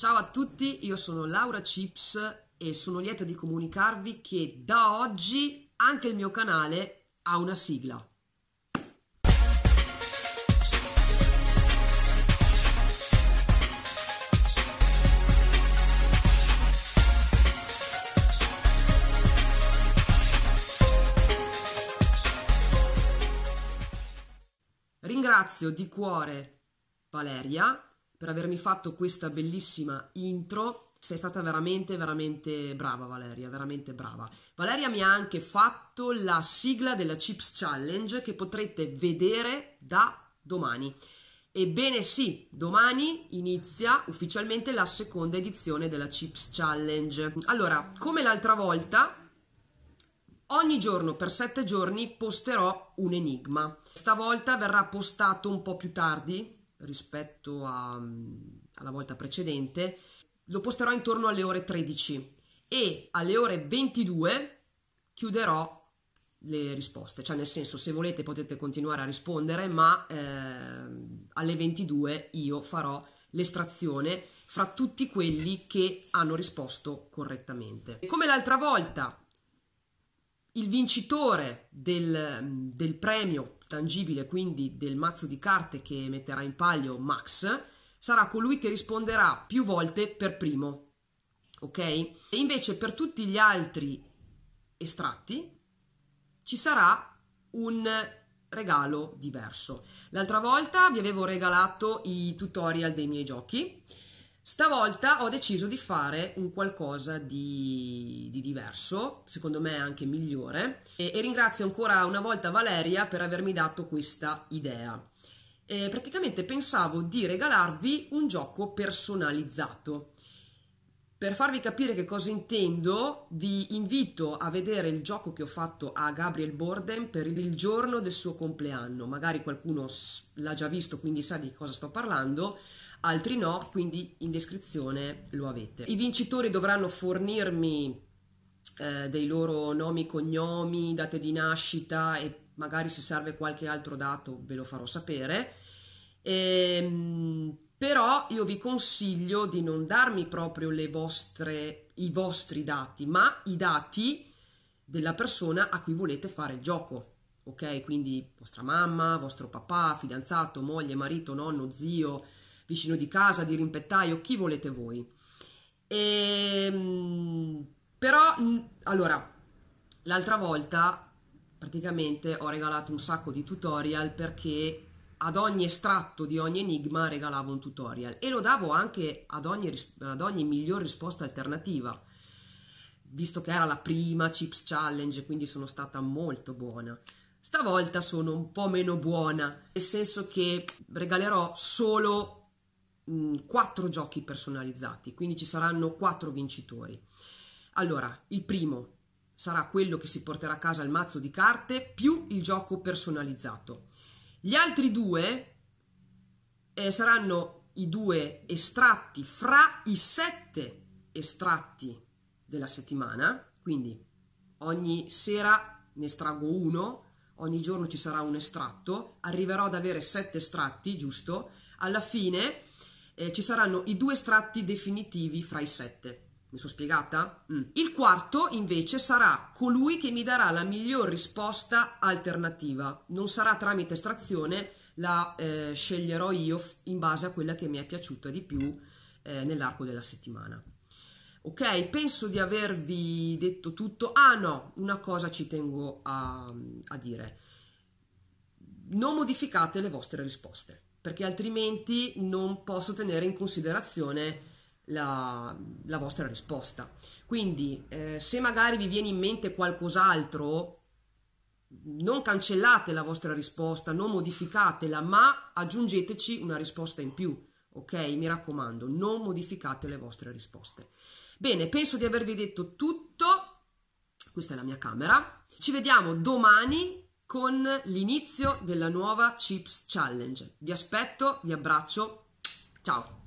Ciao a tutti, io sono Laura Chips e sono lieta di comunicarvi che da oggi anche il mio canale ha una sigla. Ringrazio di cuore Valeria per avermi fatto questa bellissima intro. Sei stata veramente, veramente brava Valeria, veramente brava. Valeria mi ha anche fatto la sigla della Chips Challenge che potrete vedere da domani. Ebbene sì, domani inizia ufficialmente la seconda edizione della Chips Challenge. Allora, come l'altra volta, ogni giorno per sette giorni posterò un enigma. Stavolta verrà postato un po' più tardi, rispetto a, alla volta precedente, lo posterò intorno alle ore 13 e alle ore 22 chiuderò le risposte, cioè nel senso se volete potete continuare a rispondere, ma eh, alle 22 io farò l'estrazione fra tutti quelli che hanno risposto correttamente. Come l'altra volta, il vincitore del, del premio tangibile, quindi del mazzo di carte che metterà in palio Max, sarà colui che risponderà più volte per primo. Ok? E invece per tutti gli altri estratti ci sarà un regalo diverso. L'altra volta vi avevo regalato i tutorial dei miei giochi Stavolta ho deciso di fare un qualcosa di, di diverso, secondo me anche migliore, e, e, ringrazio ancora una volta Valeria per avermi dato questa idea. E praticamente pensavo di regalarvi un gioco personalizzato. Per farvi capire che cosa intendo, vi invito a vedere il gioco che ho fatto a Gabriel Borden per il giorno del suo compleanno. Magari qualcuno l'ha già visto, quindi sa di cosa sto parlando altri no, quindi in descrizione lo avete. I vincitori dovranno fornirmi eh, dei loro nomi, cognomi, date di nascita e magari se serve qualche altro dato ve lo farò sapere. Ehm, però io vi consiglio di non darmi proprio vostre, i vostri dati, ma i dati della persona a cui volete fare il gioco. Ok, quindi vostra mamma, vostro papà, fidanzato, moglie, marito, nonno, zio, vicino di casa, di rimpettaio, chi volete voi. E, ehm, però, allora, l'altra volta praticamente ho regalato un sacco di tutorial perché ad ogni estratto di ogni enigma regalavo un tutorial e lo davo anche ad ogni, ad ogni miglior risposta alternativa visto che era la prima Chips Challenge, quindi sono stata molto buona. Stavolta sono un po' meno buona, nel senso che regalerò solo mh, mm, quattro giochi personalizzati, quindi ci saranno quattro vincitori. Allora, il primo sarà quello che si porterà a casa il mazzo di carte più il gioco personalizzato. Gli altri due eh, saranno i due estratti fra i sette estratti della settimana, quindi ogni sera ne estraggo uno, ogni giorno ci sarà un estratto, arriverò ad avere sette estratti, giusto? Alla fine eh, ci saranno i due estratti definitivi fra i sette. Mi sono spiegata? Mm. Il quarto invece sarà colui che mi darà la miglior risposta alternativa. Non sarà tramite estrazione, la eh, sceglierò io in base a quella che mi è piaciuta di più eh, nell'arco della settimana. Ok, penso di avervi detto tutto. Ah no, una cosa ci tengo a, a dire. Non modificate le vostre risposte perché altrimenti non posso tenere in considerazione la, la vostra risposta. Quindi eh, se magari vi viene in mente qualcos'altro, non cancellate la vostra risposta, non modificatela, ma aggiungeteci una risposta in più. Ok, mi raccomando, non modificate le vostre risposte. Bene, penso di avervi detto tutto. Questa è la mia camera. Ci vediamo domani con l'inizio della nuova Chips Challenge. Vi aspetto, vi abbraccio, ciao!